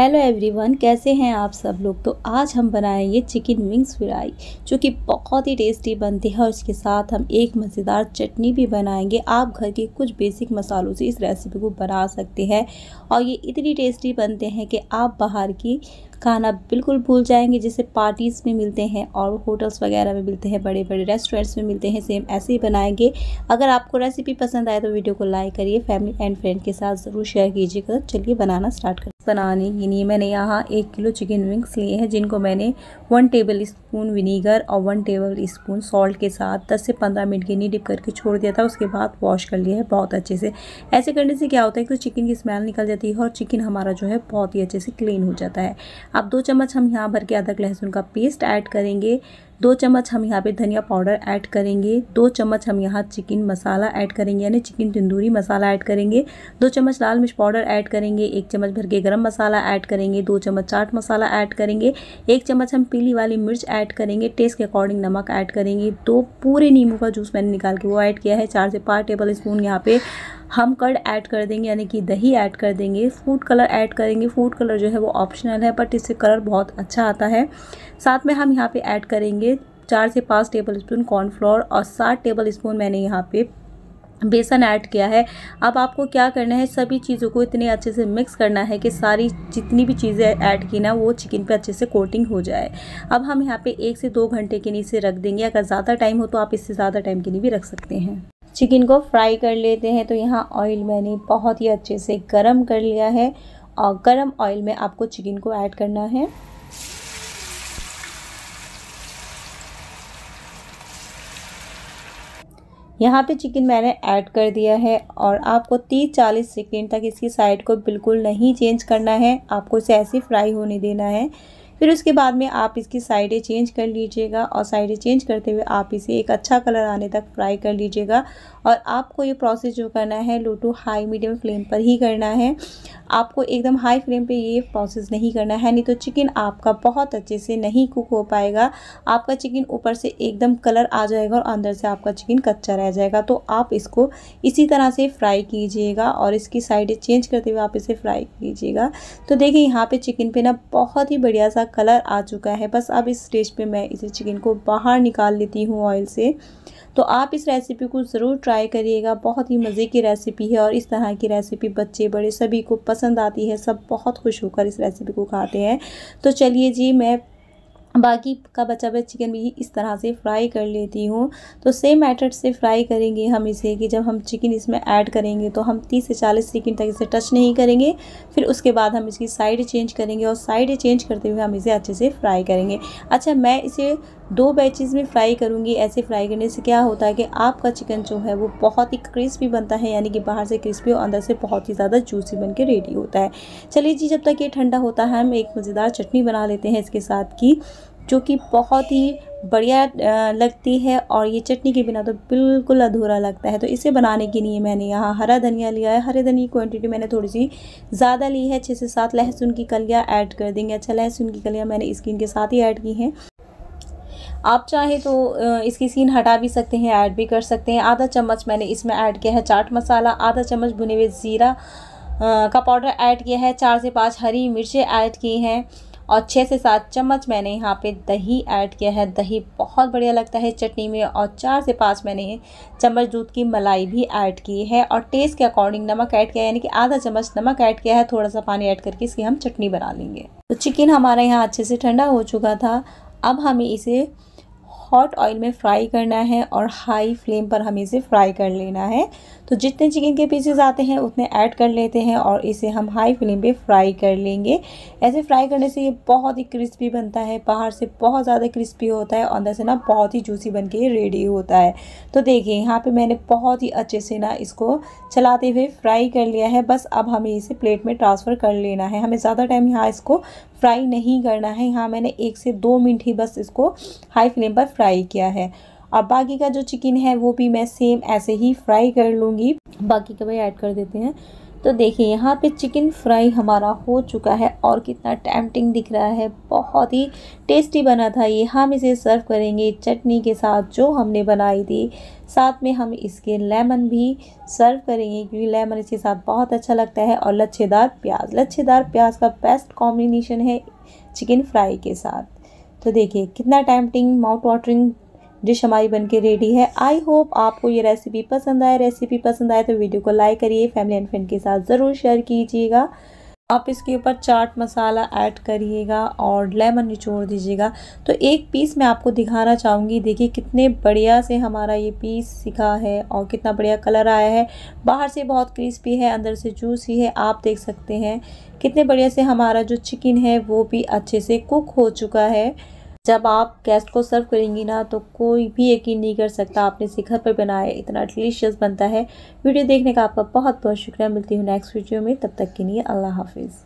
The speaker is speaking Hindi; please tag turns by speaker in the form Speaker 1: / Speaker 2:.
Speaker 1: हेलो एवरीवन कैसे हैं आप सब लोग तो आज हम बनाएंगे चिकन विंग्स फ्राई जो कि बहुत ही टेस्टी बनती है और इसके साथ हम एक मज़ेदार चटनी भी बनाएंगे आप घर के कुछ बेसिक मसालों से इस रेसिपी को बना सकते हैं और ये इतनी टेस्टी बनते हैं कि आप बाहर की खाना बिल्कुल भूल जाएंगे जैसे पार्टीज़ में मिलते हैं और होटल्स वगैरह में मिलते हैं बड़े बड़े रेस्टोरेंट्स में मिलते हैं सेम ऐसे ही बनाएंगे अगर आपको रेसिपी पसंद आए तो वीडियो को लाइक करिए फैमिली एंड फ्रेंड के साथ ज़रूर शेयर कीजिएगा तो चलिए बनाना स्टार्ट करें बनाने के लिए मैंने यहाँ एक किलो चिकन विंग्स लिए हैं जिनको मैंने वन टेबल स्पून विनीगर और वन टेबल स्पून सॉल्ट के साथ दस से पंद्रह मिनट के लिए डिप करके छोड़ दिया था उसके बाद वॉश कर लिया है बहुत अच्छे से ऐसे करने से क्या होता है कि तो चिकन की स्मेल निकल जाती है और चिकन हमारा जो है बहुत ही अच्छे से क्लीन हो जाता है अब दो चम्मच हम यहाँ भर के अदरक लहसुन का पेस्ट ऐड करेंगे दो चम्मच हम यहाँ पे धनिया पाउडर ऐड करेंगे दो चम्मच हम यहाँ चिकन मसाला ऐड करेंगे यानी चिकन तंदूरी मसाला ऐड करेंगे दो चम्मच लाल मिर्च पाउडर ऐड करेंगे एक चम्मच भर के गरम मसाला ऐड करेंगे दो चम्मच चाट मसाला ऐड करेंगे एक चम्मच हम पीली वाली मिर्च ऐड करेंगे टेस्ट के अकॉर्डिंग नमक ऐड करेंगे दो पूरे नींबू का जूस मैंने निकाल के वो ऐड किया है चार से पाँच टेबल स्पून यहाँ पर हम कर्ड ऐड कर देंगे यानी कि दही ऐड कर देंगे फूड कलर ऐड करेंगे फूड कलर जो है वो ऑप्शनल है बट इससे कलर बहुत अच्छा आता है साथ में हम यहाँ पे ऐड करेंगे चार से पाँच टेबल स्पून कॉर्नफ्लोर और सात टेबल स्पून मैंने यहाँ पे बेसन ऐड किया है अब आपको क्या करना है सभी चीज़ों को इतने अच्छे से मिक्स करना है कि सारी जितनी भी चीज़ें ऐड की ना वो चिकन पे अच्छे से कोटिंग हो जाए अब हम यहाँ पे एक से दो घंटे के नीचे रख देंगे अगर ज़्यादा टाइम हो तो आप इससे ज़्यादा टाइम के लिए भी रख सकते हैं चिकन को फ्राई कर लेते हैं तो यहाँ ऑयल मैंने बहुत ही अच्छे से गर्म कर लिया है और गर्म ऑयल में आपको चिकन को ऐड करना है यहाँ पे चिकन मैंने ऐड कर दिया है और आपको 30-40 सेकेंड तक इसकी साइड को बिल्कुल नहीं चेंज करना है आपको इसे ऐसे फ्राई होने देना है फिर उसके बाद में आप इसकी साइडें चेंज कर लीजिएगा और साइडें चेंज करते हुए आप इसे एक अच्छा कलर आने तक फ्राई कर लीजिएगा और आपको ये प्रोसेस जो करना है low to high medium flame पर ही करना है आपको एकदम हाई फ्लेम पे ये प्रोसेस नहीं करना है नहीं तो चिकन आपका बहुत अच्छे से नहीं कुक हो पाएगा आपका चिकन ऊपर से एकदम कलर आ जाएगा और अंदर से आपका चिकन कच्चा रह जाएगा तो आप इसको इसी तरह से फ्राई कीजिएगा और इसकी साइडें चेंज करते हुए आप इसे फ्राई कीजिएगा तो देखिए यहाँ पर चिकन पर ना बहुत ही बढ़िया सा कलर आ चुका है बस अब इस स्टेज पे मैं इसे चिकन को बाहर निकाल लेती हूँ ऑयल से तो आप इस रेसिपी को ज़रूर ट्राई करिएगा बहुत ही मज़े की रेसिपी है और इस तरह की रेसिपी बच्चे बड़े सभी को पसंद आती है सब बहुत खुश होकर इस रेसिपी को खाते हैं तो चलिए जी मैं बाकी का बचा हुआ चिकन भी इस तरह से फ्राई कर लेती हूँ तो सेम मेथड से फ्राई करेंगे हम इसे कि जब हम चिकन इसमें ऐड करेंगे तो हम 30 से 40 सेकंड तक इसे टच नहीं करेंगे फिर उसके बाद हम इसकी साइड चेंज करेंगे और साइड चेंज करते हुए हम इसे अच्छे से फ्राई करेंगे अच्छा मैं इसे दो बैचेज़ में फ्राई करूँगी ऐसे फ्राई करने से क्या होता है कि आपका चिकन जो है वो बहुत ही क्रिस्पी बनता है यानी कि बाहर से क्रिस्पी और अंदर से बहुत ही ज़्यादा जूसी बन के रेडी होता है चलिए जी जब तक ये ठंडा होता है हम एक मज़ेदार चटनी बना लेते हैं इसके साथ की जो कि बहुत ही बढ़िया लगती है और ये चटनी के बिना तो बिल्कुल अधूरा लगता है तो इसे बनाने के लिए मैंने यहाँ हरा धनिया लिया है हरे धनिया की क्वांटिटी मैंने थोड़ी सी ज़्यादा ली है छः से सात लहसुन की कलियाँ ऐड कर देंगे अच्छा लहसुन की कलियाँ मैंने स्किन के साथ ही ऐड की हैं आप चाहे तो इसकी सीन हटा भी सकते हैं ऐड भी कर सकते हैं आधा चम्मच मैंने इसमें ऐड किया है चाट मसाला आधा चम्मच भुने हुए ज़ीरा का पाउडर ऐड किया है चार से पाँच हरी मिर्चें ऐड की हैं और छः से सात चम्मच मैंने यहाँ पे दही ऐड किया है दही बहुत बढ़िया लगता है चटनी में और चार से पाँच मैंने चम्मच दूध की मलाई भी ऐड की है और टेस्ट के अकॉर्डिंग नमक ऐड किया है यानी कि आधा चम्मच नमक ऐड किया है थोड़ा सा पानी ऐड करके इसकी हम चटनी बना लेंगे तो चिकन हमारे यहाँ अच्छे से ठंडा हो चुका था अब हमें इसे हॉट ऑयल में फ्राई करना है और हाई फ्लेम पर हमें इसे फ्राई कर लेना है तो जितने चिकन के पीसेज आते हैं उतने ऐड कर लेते हैं और इसे हम हाई फ्लेम पे फ्राई कर लेंगे ऐसे फ्राई करने से ये बहुत ही क्रिस्पी बनता है बाहर से बहुत ज़्यादा क्रिस्पी होता है अंदर से ना बहुत ही जूसी बन के रेडी होता है तो देखिए यहाँ पर मैंने बहुत ही अच्छे से ना इसको चलाते हुए फ्राई कर लिया है बस अब हमें इसे प्लेट में ट्रांसफ़र कर लेना है हमें ज़्यादा टाइम यहाँ इसको फ्राई नहीं करना है यहाँ मैंने एक से दो मिनट ही बस इसको हाई फ्लेम पर फ्राई किया है अब बाकी का जो चिकन है वो भी मैं सेम ऐसे ही फ्राई कर लूँगी बाकी का भाई ऐड कर देते हैं तो देखिए यहाँ पे चिकन फ्राई हमारा हो चुका है और कितना टैमटिंग दिख रहा है बहुत ही टेस्टी बना था ये हम इसे सर्व करेंगे चटनी के साथ जो हमने बनाई थी साथ में हम इसके लेमन भी सर्व करेंगे क्योंकि लेमन इसके साथ बहुत अच्छा लगता है और लच्छेदार प्याज लच्छेदार प्याज का बेस्ट कॉम्बिनेशन है चिकन फ्राई के साथ तो देखिए कितना टाइमटिंग माउथ वाटरिंग डिश हमारी बनके रेडी है आई होप आपको ये रेसिपी पसंद आए रेसिपी पसंद आए तो वीडियो को लाइक करिए फैमिली एंड फ्रेंड के साथ ज़रूर शेयर कीजिएगा आप इसके ऊपर चाट मसाला ऐड करिएगा और लेमन निचोड़ दीजिएगा तो एक पीस मैं आपको दिखाना चाहूँगी देखिए कितने बढ़िया से हमारा ये पीस सिखा है और कितना बढ़िया कलर आया है बाहर से बहुत क्रिस्पी है अंदर से जूसी है आप देख सकते हैं कितने बढ़िया से हमारा जो चिकन है वो भी अच्छे से कुक हो चुका है जब आप गेस्ट को सर्व करेंगी ना तो कोई भी यकीन नहीं कर सकता आपने इसे घर पर बनाया इतना डिलीशियस बनता है वीडियो देखने का आपका बहुत बहुत शुक्रिया मिलती हूँ नेक्स्ट वीडियो में तब तक के लिए अल्लाह हाफिज़